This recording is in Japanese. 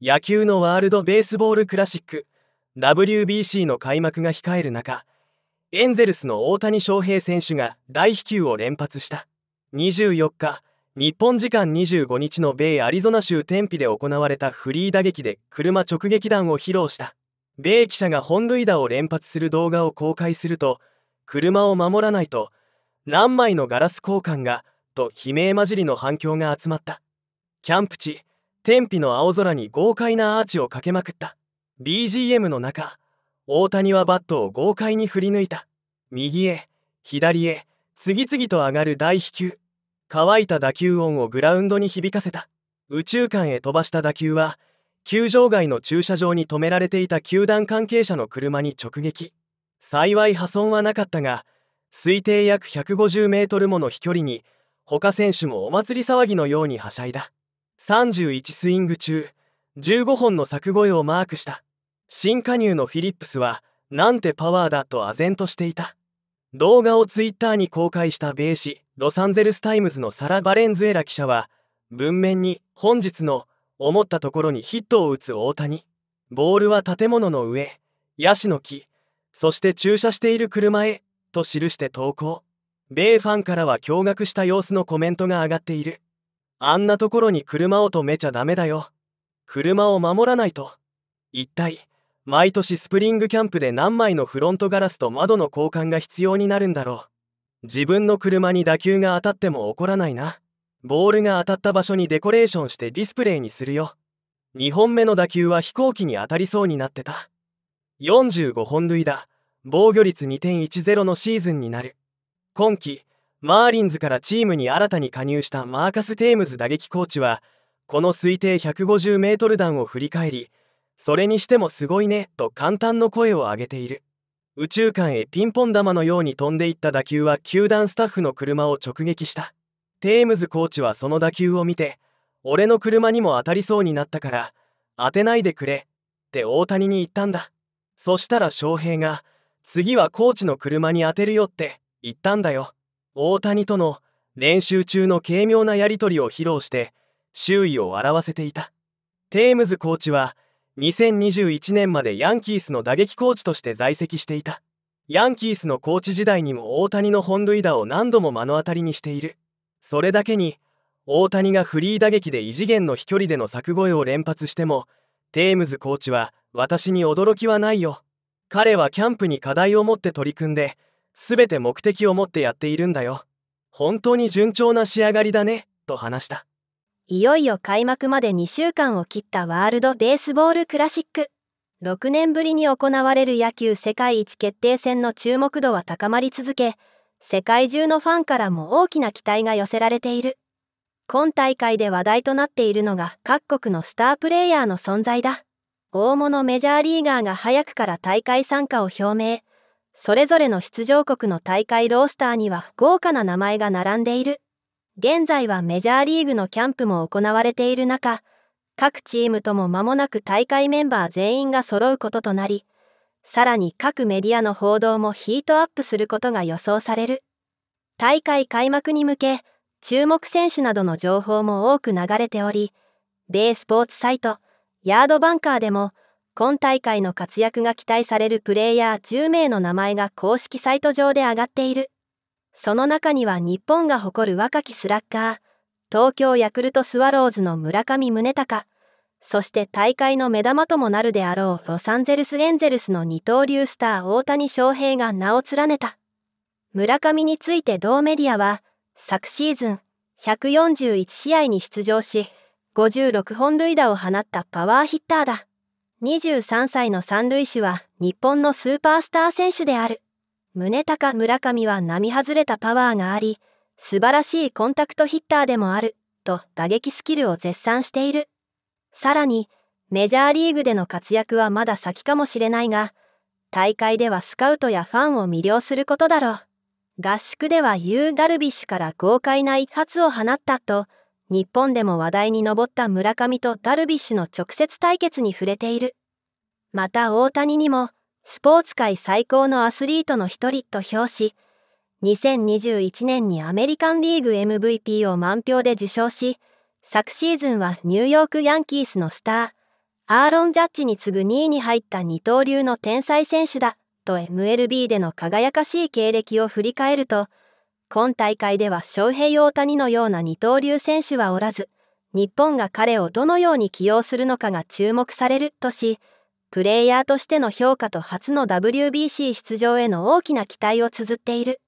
野球のワールド・ベースボール・クラシック WBC の開幕が控える中エンゼルスの大谷翔平選手が大飛球を連発した24日日本時間25日の米アリゾナ州テンピで行われたフリー打撃で車直撃弾を披露した米記者が本塁打を連発する動画を公開すると車を守らないと何枚のガラス交換がと悲鳴混じりの反響が集まったキャンプ地天日の青空に豪快なアーチをかけまくった BGM の中大谷はバットを豪快に振り抜いた右へ左へ次々と上がる大飛球乾いた打球音をグラウンドに響かせた宇宙間へ飛ばした打球は球場外の駐車場に止められていた球団関係者の車に直撃幸い破損はなかったが推定約150メートルもの飛距離に他選手もお祭り騒ぎのようにはしゃいだ31スイング中15本の柵越えをマークした新加入のフィリップスはなんてパワーだと唖然としていた動画をツイッターに公開した米紙ロサンゼルス・タイムズのサラ・バレンズエラ記者は文面に本日の思ったところにヒットを打つ大谷ボールは建物の上ヤシの木そして駐車している車へと記して投稿米ファンからは驚愕した様子のコメントが上がっているあんなところに車を止めちゃダメだよ車を守らないと一体毎年スプリングキャンプで何枚のフロントガラスと窓の交換が必要になるんだろう自分の車に打球が当たっても怒らないなボールが当たった場所にデコレーションしてディスプレイにするよ2本目の打球は飛行機に当たりそうになってた45本塁打防御率2.10のシーズンになる今季マーリンズからチームに新たに加入したマーカス・テームズ打撃コーチはこの推定 150m 弾を振り返りそれにしてもすごいねと簡単の声を上げている宇宙間へピンポン玉のように飛んでいった打球は球団スタッフの車を直撃したテームズコーチはその打球を見て俺の車にも当たりそうになったから当てないでくれって大谷に言ったんだそしたら翔平が次はコーチの車に当てるよって言ったんだよ大谷との練習中の軽妙なやり取りを披露して周囲を笑わせていたテームズコーチは2021年までヤンキースの打撃コーチとして在籍していたヤンキースのコーチ時代にも大谷の本塁打を何度も目の当たりにしているそれだけに大谷がフリー打撃で異次元の飛距離での柵越えを連発してもテームズコーチは私に驚きはないよ彼はキャンプに課題を持って取り組んで全て目的を持ってやっているんだよ本当に順調な仕上がりだねと話したいよいよ開幕まで2週間を切ったワールド・ベースボール・クラシック6年ぶりに行われる野球世界一決定戦の注目度は高まり続け世界中のファンからも大きな期待が寄せられている今大会で話題となっているのが各国のスタープレイヤーの存在だ大物メジャーリーガーが早くから大会参加を表明それぞれの出場国の大会ロースターには豪華な名前が並んでいる。現在はメジャーリーグのキャンプも行われている中、各チームとも間もなく大会メンバー全員が揃うこととなり、さらに各メディアの報道もヒートアップすることが予想される。大会開幕に向け、注目選手などの情報も多く流れており、米スポーツサイト、ヤードバンカーでも、今大会の活躍が期待されるプレイヤー10名の名前が公式サイト上で上がっている。その中には日本が誇る若きスラッガー、東京ヤクルトスワローズの村上宗隆、そして大会の目玉ともなるであろうロサンゼルス・エンゼルスの二刀流スター大谷翔平が名を連ねた。村上について同メディアは、昨シーズン141試合に出場し、56本塁打を放ったパワーヒッターだ。23歳の三塁手は日本のスーパースター選手である。宗隆村上は並外れたパワーがあり、素晴らしいコンタクトヒッターでもある、と打撃スキルを絶賛している。さらに、メジャーリーグでの活躍はまだ先かもしれないが、大会ではスカウトやファンを魅了することだろう。合宿ではユー・ダルビッシュから豪快な一発を放ったと、日本でも話題に上った村上とダルビッシュの直接対決に触れている。また大谷にも、スポーツ界最高のアスリートの一人と評し、2021年にアメリカンリーグ MVP を満票で受賞し、昨シーズンはニューヨークヤンキースのスター、アーロン・ジャッジに次ぐ2位に入った二刀流の天才選手だ、と MLB での輝かしい経歴を振り返ると、今大会では翔平大谷のような二刀流選手はおらず、日本が彼をどのように起用するのかが注目されるとし、プレイヤーとしての評価と初の WBC 出場への大きな期待を綴っている。